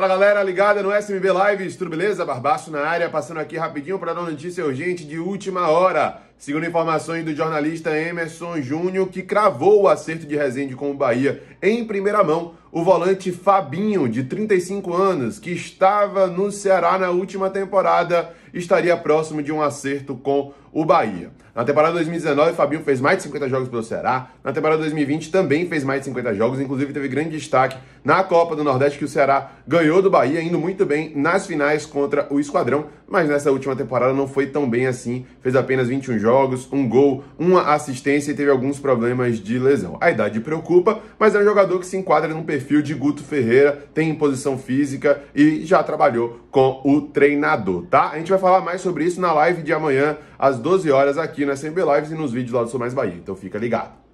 Fala galera, ligada no SMB Lives, tudo beleza? Barbaço na área, passando aqui rapidinho para dar uma notícia urgente de última hora. Segundo informações do jornalista Emerson Júnior, que cravou o acerto de Resende com o Bahia em primeira mão o volante Fabinho, de 35 anos, que estava no Ceará na última temporada, estaria próximo de um acerto com o Bahia. Na temporada 2019, Fabinho fez mais de 50 jogos pelo Ceará. Na temporada 2020 também fez mais de 50 jogos, inclusive teve grande destaque na Copa do Nordeste que o Ceará ganhou do Bahia, indo muito bem nas finais contra o Esquadrão, mas nessa última temporada não foi tão bem assim. Fez apenas 21 jogos, um gol, uma assistência e teve alguns problemas de lesão. A idade preocupa, mas é um jogador que se enquadra num perfil de Guto Ferreira, tem imposição física e já trabalhou com o treinador, tá? A gente vai falar mais sobre isso na live de amanhã, às 12 horas, aqui na SMB Lives e nos vídeos lá do Sou Mais Bahia. Então fica ligado.